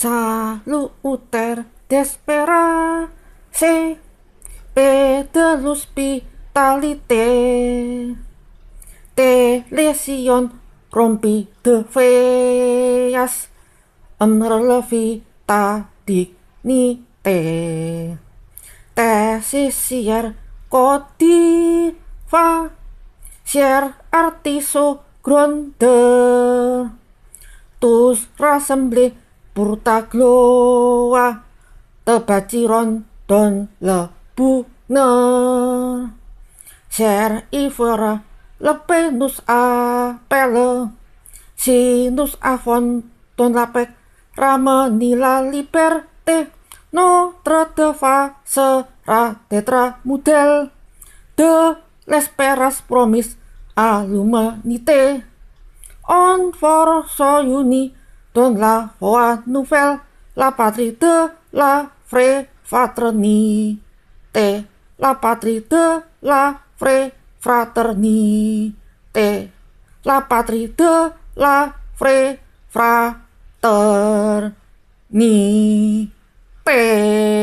Saluter despera se pedelus pitalite te lesion rompi de feas ta dignite tesisier sisier fa sier artiso gronde tus rassemble murtagloa tebaciron don lebuner ser ivera lepenus apele sinus avon don lapek ramenila liberte te no fa sera tetra mudel de lesperas promis alumenite on for unique Don la hoa nouvelle, la patrie de la vraie fraternité. La patrie de la vraie fraternité. La patrie de la vraie fraternité.